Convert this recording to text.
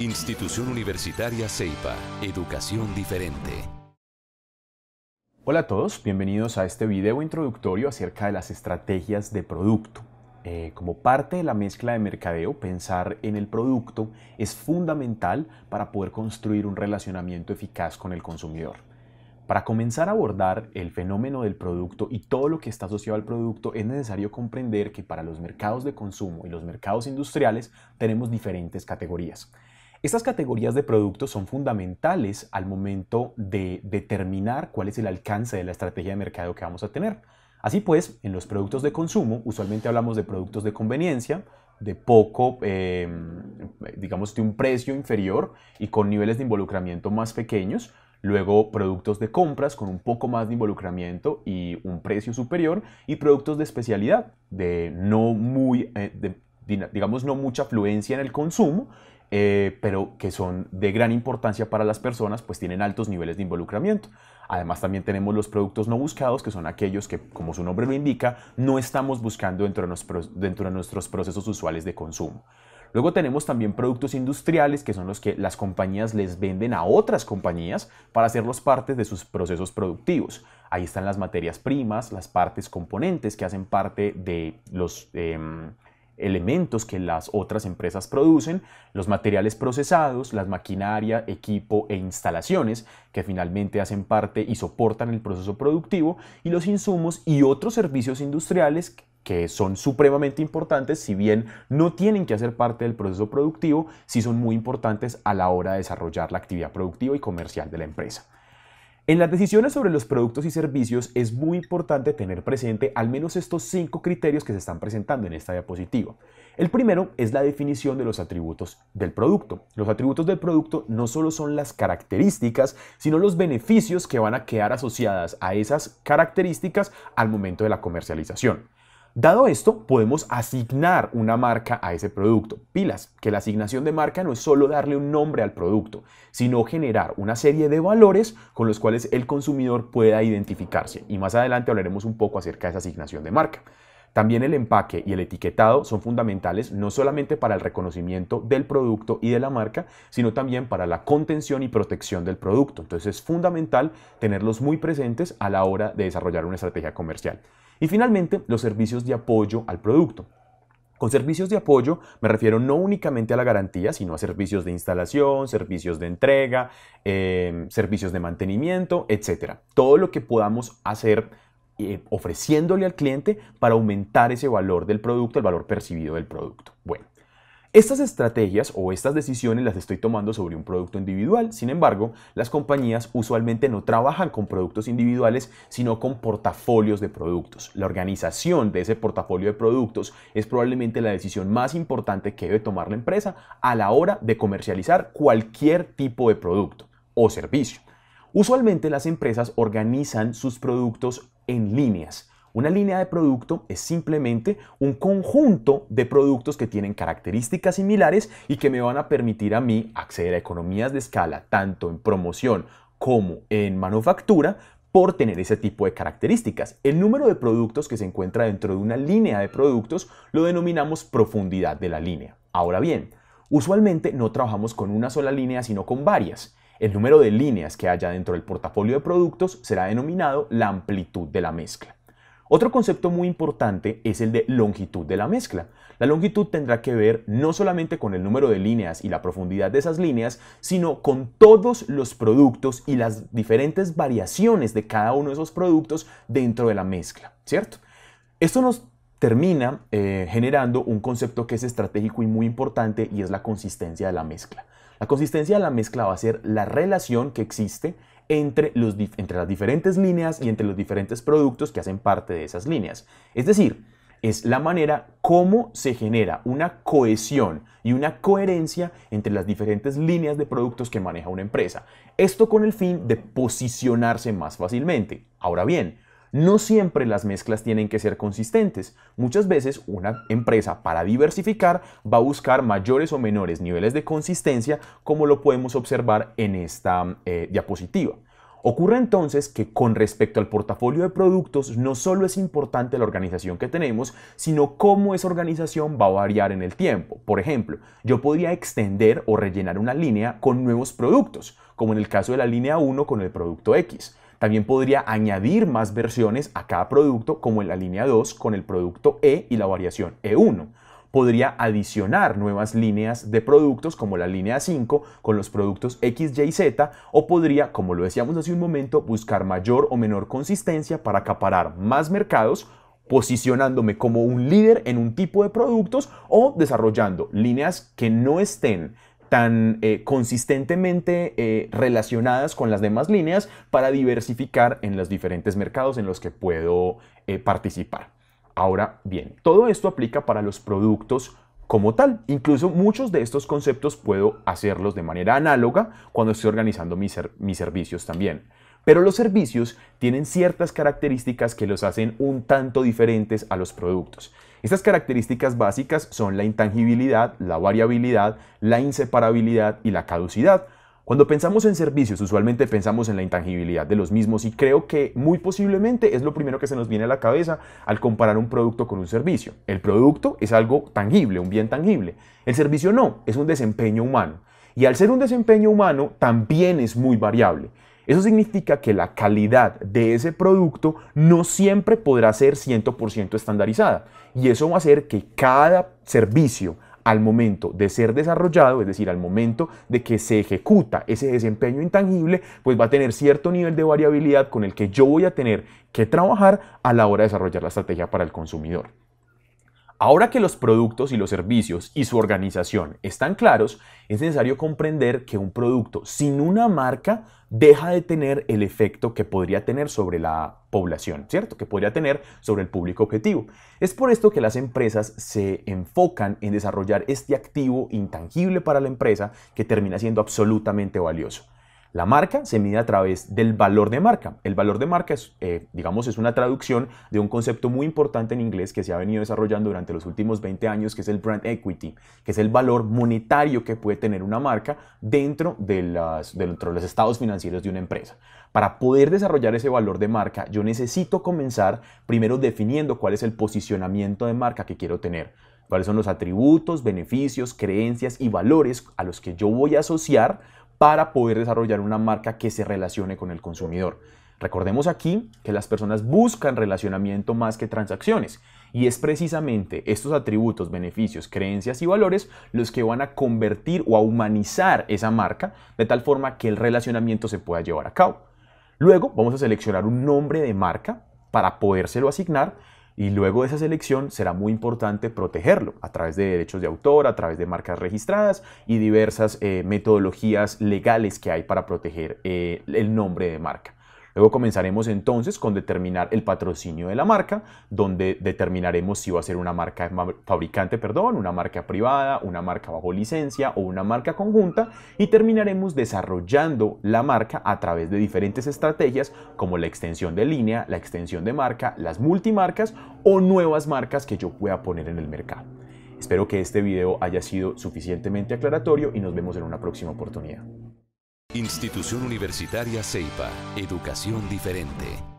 Institución Universitaria CEIPA, Educación Diferente. Hola a todos, bienvenidos a este video introductorio acerca de las estrategias de producto. Eh, como parte de la mezcla de mercadeo, pensar en el producto es fundamental para poder construir un relacionamiento eficaz con el consumidor. Para comenzar a abordar el fenómeno del producto y todo lo que está asociado al producto, es necesario comprender que para los mercados de consumo y los mercados industriales tenemos diferentes categorías. Estas categorías de productos son fundamentales al momento de determinar cuál es el alcance de la estrategia de mercado que vamos a tener. Así pues, en los productos de consumo usualmente hablamos de productos de conveniencia, de poco, em, digamos, de un precio inferior y con niveles de involucramiento más pequeños. Luego productos de compras con un poco más de involucramiento y un precio superior. Y productos de especialidad, de no muy, eh, digamos, no mucha afluencia en el consumo eh, pero que son de gran importancia para las personas, pues tienen altos niveles de involucramiento. Además también tenemos los productos no buscados, que son aquellos que, como su nombre lo indica, no estamos buscando dentro de, dentro de nuestros procesos usuales de consumo. Luego tenemos también productos industriales, que son los que las compañías les venden a otras compañías para hacerlos parte de sus procesos productivos. Ahí están las materias primas, las partes componentes que hacen parte de los... Em, elementos que las otras empresas producen, los materiales procesados, las maquinaria, equipo e instalaciones que finalmente hacen parte y soportan el proceso productivo y los insumos y otros servicios industriales que son supremamente importantes, si bien no tienen que hacer parte del proceso productivo, si son muy importantes a la hora de desarrollar la actividad productiva y comercial de la empresa. En las decisiones sobre los productos y servicios es muy importante tener presente al menos estos cinco criterios que se están presentando en esta diapositiva. El primero es la definición de los atributos del producto. Los atributos del producto no solo son las características, sino los beneficios que van a quedar asociadas a esas características al momento de la comercialización. Dado esto, podemos asignar una marca a ese producto. Pilas, que la asignación de marca no es solo darle un nombre al producto, sino generar una serie de valores con los cuales el consumidor pueda identificarse. Y más adelante hablaremos un poco acerca de esa asignación de marca. También el empaque y el etiquetado son fundamentales no solamente para el reconocimiento del producto y de la marca, sino también para la contención y protección del producto. Entonces es fundamental tenerlos muy presentes a la hora de desarrollar una estrategia comercial. Y finalmente, los servicios de apoyo al producto. Con servicios de apoyo me refiero no únicamente a la garantía, sino a servicios de instalación, servicios de entrega, em, servicios de mantenimiento, etc. Todo lo que podamos hacer eh, ofreciéndole al cliente para aumentar ese valor del producto, el valor percibido del producto. Estas estrategias o estas decisiones las estoy tomando sobre un producto individual, sin embargo, las compañías usualmente no trabajan con productos individuales, sino con portafolios de productos. La organización de ese portafolio de productos es probablemente la decisión más importante que debe tomar la empresa a la hora de comercializar cualquier tipo de producto o servicio. Usualmente las empresas organizan sus productos en líneas una línea de producto es simplemente un conjunto de productos que tienen características similares y que me van a permitir a mí acceder a economías de escala, tanto en promoción como en manufactura, por tener ese tipo de características. El número de productos que se encuentra dentro de una línea de productos lo denominamos profundidad de la línea. Ahora bien, usualmente no trabajamos con una sola línea sino con varias. El número de líneas que haya dentro del portafolio de productos será denominado la amplitud de la mezcla. Otro concepto muy importante es el de longitud de la mezcla. La longitud tendrá que ver no solamente con el número de líneas y la profundidad de esas líneas, sino con todos los productos y las diferentes variaciones de cada uno de esos productos dentro de la mezcla, ¿cierto? Esto nos termina eh, generando un concepto que es estratégico y muy importante y es la consistencia de la mezcla. La consistencia de la mezcla va a ser la relación que existe entre, las diferentes líneas y entre los diferentes productos que hacen parte de esas líneas. Es decir, es la manera cómo se genera una cohesión y una coherencia entre las diferentes líneas de productos que maneja una empresa. Esto con el fin de posicionarse más fácilmente. Ahora bien, no siempre las mezclas tienen que ser consistentes. Muchas veces una empresa para diversificar va a buscar mayores o menores niveles de consistencia como lo podemos observar en esta eh, diapositiva. Ocurre entonces que con respecto al portafolio de productos no solo es importante la organización que tenemos, sino cómo esa organización va a variar en el tiempo. Por ejemplo, yo podría extender o rellenar una línea con nuevos productos, como en el caso de la línea 1 con el producto X también podría añadir más versiones a cada producto, como en la línea 2 con el producto E y la variación E1 podría adicionar nuevas líneas de productos como la línea 5 con los productos X, Y, y Z o podría, como lo decíamos hace un momento, buscar mayor o menor consistencia para acaparar más mercados posicionándome como un líder en un tipo de productos o desarrollando líneas que no estén tan eh, consistentemente eh, relacionadas con las demás líneas para diversificar en los diferentes mercados en los que puedo eh, participar. Ahora bien, todo esto aplica para los productos como tal. Incluso muchos de estos conceptos puedo hacerlos de manera análoga cuando estoy organizando mis, mis servicios también. Pero los servicios tienen ciertas características que los hacen un tanto diferentes a los productos. Estas características básicas son la intangibilidad, la variabilidad, la inseparabilidad y la caducidad. Cuando pensamos en servicios, usualmente pensamos en la intangibilidad de los mismos y creo que muy posiblemente es lo primero que se nos viene a la cabeza al comparar un producto con un servicio. El producto es algo tangible, un bien tangible. El servicio no, es un desempeño humano. Y al ser un desempeño humano, también es muy variable. Eso significa que la calidad de ese producto no siempre podrá ser 100% estandarizada y eso va a hacer que cada servicio al momento de ser desarrollado, es decir, al momento de que se ejecuta ese desempeño intangible, pues va a tener cierto nivel de variabilidad con el que yo voy a tener que trabajar a la hora de desarrollar la estrategia para el consumidor. Ahora que los productos y los servicios y su organización están claros, es necesario comprender que un producto sin una marca deja de tener el efecto que podría tener sobre la población, ¿cierto? Que podría tener sobre el público objetivo. Es por esto que las empresas se enfocan en desarrollar este activo intangible para la empresa que termina siendo absolutamente valioso. La marca se mide a través del valor de marca. El valor de marca es, eh, digamos, es una traducción de un concepto muy importante en inglés que se ha venido desarrollando durante los últimos 20 años, que es el brand equity, que es el valor monetario que puede tener una marca dentro de los estados financieros de una empresa. Para poder desarrollar ese valor de marca, yo necesito comenzar primero definiendo cuál es el posicionamiento de marca que quiero tener cuáles son los atributos, beneficios, creencias y valores a los que yo voy a asociar para poder desarrollar una marca que se relacione con el consumidor. Recordemos aquí que las personas buscan relacionamiento más que transacciones y es precisamente estos atributos, beneficios, creencias y valores los que van a convertir o a humanizar esa marca de tal forma que el relacionamiento se pueda llevar a cabo. Luego vamos a seleccionar un nombre de marca para podérselo asignar y luego de esa selección será muy importante protegerlo a través de derechos de autor, a través de marcas registradas y diversas eh, metodologías legales que hay para proteger eh, el nombre de marca. Luego comenzaremos entonces con determinar el patrocinio de la marca, donde determinaremos si va a ser una marca fabricante, perdón, una marca privada, una marca bajo licencia o una marca conjunta y terminaremos desarrollando la marca a través de diferentes estrategias como la extensión de línea, la extensión de marca, las multimarcas o nuevas marcas que yo pueda poner en el mercado. Espero que este video haya sido suficientemente aclaratorio y nos vemos en una próxima oportunidad. Institución Universitaria CEIPA. Educación diferente.